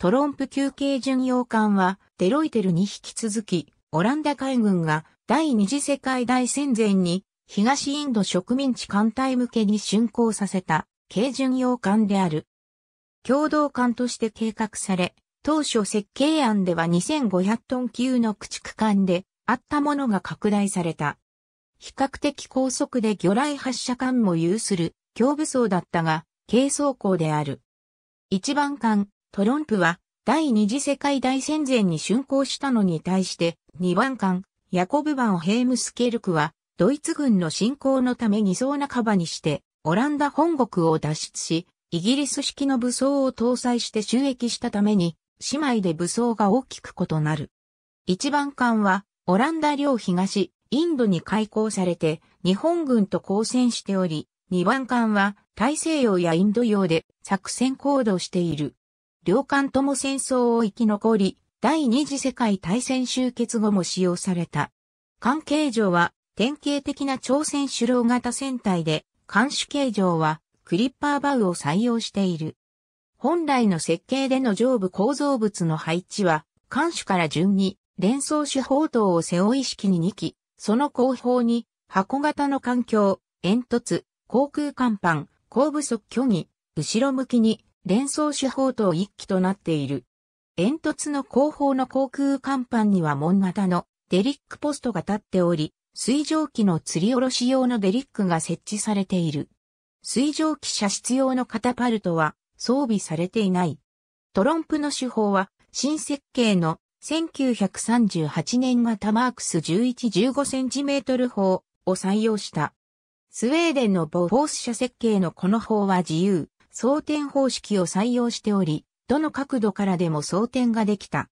トロンプ級系巡洋艦はデロイテルに引き続き、オランダ海軍が第二次世界大戦前に東インド植民地艦隊向けに竣工させた軽巡洋艦である。共同艦として計画され、当初設計案では2500トン級の駆逐艦であったものが拡大された。比較的高速で魚雷発射艦も有する強武装だったが、軽装甲である。一番艦、トロンプは第二次世界大戦前に竣工したのに対して2番艦ヤコブ・バン・ヘームスケルクはドイツ軍の侵攻のため偽装半ばにしてオランダ本国を脱出しイギリス式の武装を搭載して収益したために姉妹で武装が大きく異なる。1番艦はオランダ領東インドに開港されて日本軍と交戦しており2番艦は大西洋やインド洋で作戦行動している。両艦とも戦争を生き残り、第二次世界大戦終結後も使用された。艦形状は典型的な朝鮮主郎型船体で、艦首形状はクリッパーバウを採用している。本来の設計での上部構造物の配置は、艦首から順に連想手法等を背負い式に2機、その後方に箱型の環境、煙突、航空甲板、後部側虚偽、後ろ向きに連想手法等一機となっている。煙突の後方の航空甲板には門型のデリックポストが立っており、水蒸気の吊り下ろし用のデリックが設置されている。水蒸気射出用のカタパルトは装備されていない。トロンプの手法は新設計の1938年型マークス 11-15cm 砲を採用した。スウェーデンのボフォース社設計のこの砲は自由、装填方式を採用しており、どの角度からでも装填ができた。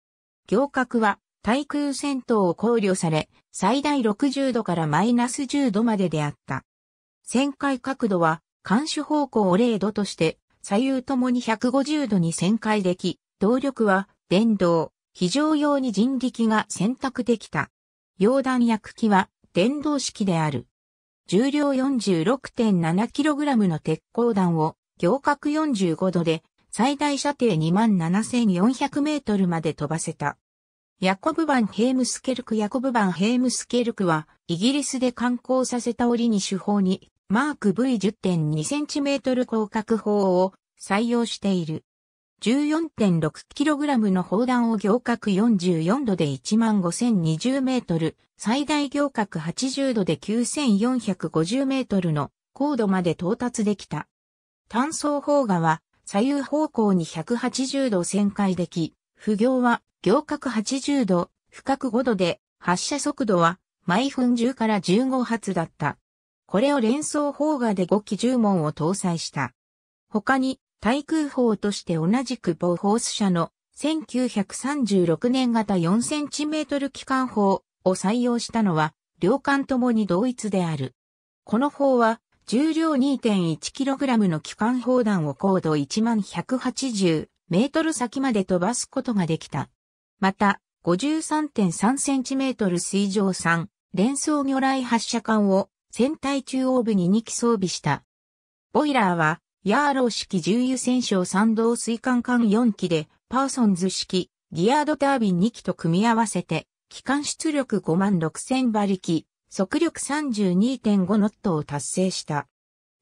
行角は対空戦闘を考慮され、最大60度からマイナス10度までであった。旋回角度は、監視方向を0度として、左右ともに150度に旋回でき、動力は電動、非常用に人力が選択できた。溶弾薬機は電動式である。重量 46.7kg の鉄鋼弾を行角45度で最大射程27,400メートルまで飛ばせた。ヤコブ・バン・ヘームスケルクヤコブ・バン・ヘームスケルクは、イギリスで観光させた折に手法に、マーク v 1 0 2トル広角砲を採用している。1 4 6ラムの砲弾を行角44度で15,020メートル、最大行角80度で9,450メートルの高度まで到達できた。単層砲画は左右方向に180度旋回でき、不行は行角80度、深角5度で、発射速度は毎分10から15発だった。これを連想砲画で5機10門を搭載した。他に、対空砲として同じくボーホース社の1936年型 4cm 機関砲を採用したのは、両艦ともに同一である。この砲は重量 2.1kg の機関砲弾を高度1180メートル先まで飛ばすことができた。また、53.3cm 水上3連装魚雷発射管を船体中央部に2機装備した。ボイラーは、ヤーロー式重油戦勝三道水管管4機で、パーソンズ式ギアードタービン2機と組み合わせて、機関出力5万6000馬力、速力32.5ノットを達成した。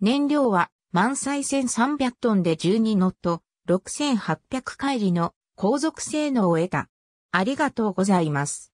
燃料は満載1300トンで12ノット、6800回りの航続性能を得た。ありがとうございます。